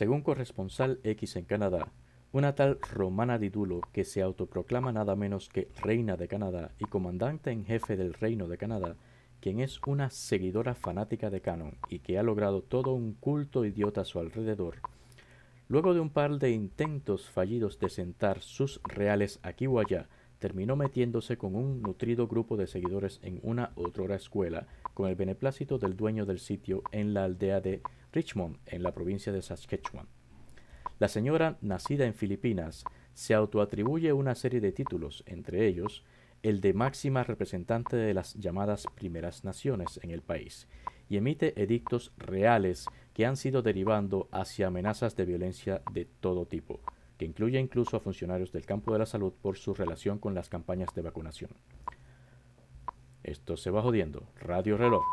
Según corresponsal X en Canadá, una tal Romana Didulo, que se autoproclama nada menos que Reina de Canadá y comandante en jefe del Reino de Canadá, quien es una seguidora fanática de Canon y que ha logrado todo un culto idiota a su alrededor, luego de un par de intentos fallidos de sentar sus reales aquí o allá, terminó metiéndose con un nutrido grupo de seguidores en una otrora escuela, con el beneplácito del dueño del sitio en la aldea de Richmond, en la provincia de Saskatchewan. La señora, nacida en Filipinas, se autoatribuye una serie de títulos, entre ellos el de máxima representante de las llamadas primeras naciones en el país, y emite edictos reales que han sido derivando hacia amenazas de violencia de todo tipo que incluye incluso a funcionarios del campo de la salud por su relación con las campañas de vacunación. Esto se va jodiendo. Radio Reloj.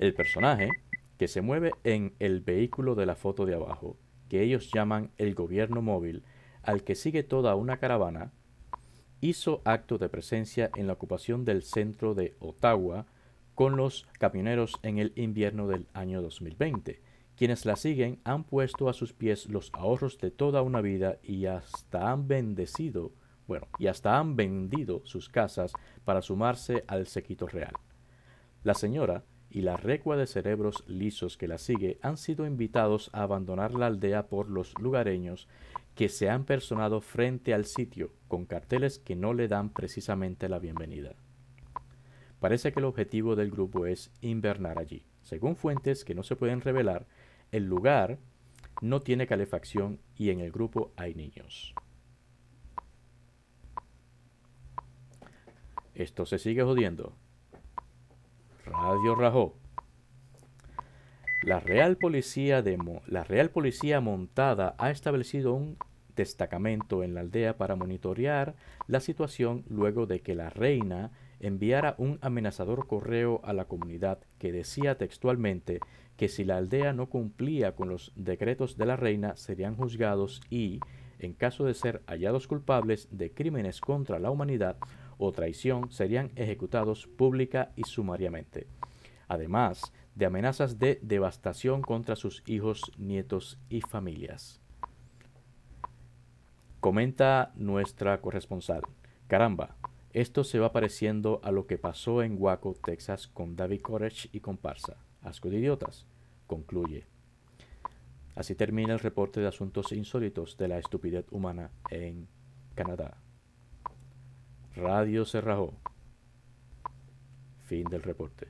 El personaje, que se mueve en el vehículo de la foto de abajo, que ellos llaman el gobierno móvil, al que sigue toda una caravana, hizo acto de presencia en la ocupación del centro de Ottawa con los camioneros en el invierno del año 2020 quienes la siguen han puesto a sus pies los ahorros de toda una vida y hasta han bueno, y hasta han vendido sus casas para sumarse al sequito real. La señora y la recua de cerebros lisos que la sigue han sido invitados a abandonar la aldea por los lugareños que se han personado frente al sitio con carteles que no le dan precisamente la bienvenida. Parece que el objetivo del grupo es invernar allí. Según fuentes que no se pueden revelar, el lugar no tiene calefacción y en el grupo hay niños. Esto se sigue jodiendo. Radio Rajó. La Real Policía, la Real Policía Montada ha establecido un destacamento en la aldea para monitorear la situación luego de que la reina enviara un amenazador correo a la comunidad que decía textualmente que si la aldea no cumplía con los decretos de la reina serían juzgados y, en caso de ser hallados culpables de crímenes contra la humanidad o traición, serían ejecutados pública y sumariamente, además de amenazas de devastación contra sus hijos, nietos y familias. Comenta nuestra corresponsal. Caramba, esto se va pareciendo a lo que pasó en Waco, Texas con David Koresh y comparsa. Asco de idiotas, concluye. Así termina el reporte de asuntos insólitos de la estupidez humana en Canadá. Radio Cerrajo. Fin del reporte.